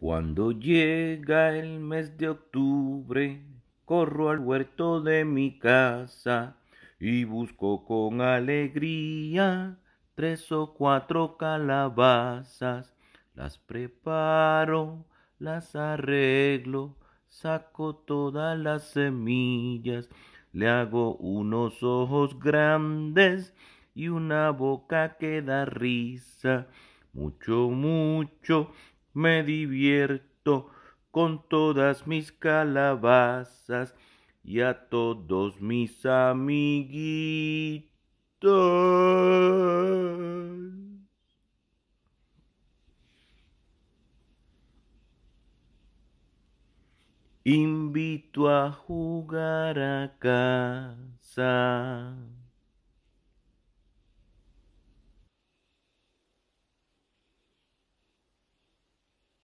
Cuando llega el mes de octubre, corro al huerto de mi casa y busco con alegría tres o cuatro calabazas. Las preparo, las arreglo, saco todas las semillas, le hago unos ojos grandes y una boca que da risa. Mucho, mucho me divierto con todas mis calabazas y a todos mis amiguitos. Invito a jugar a casa.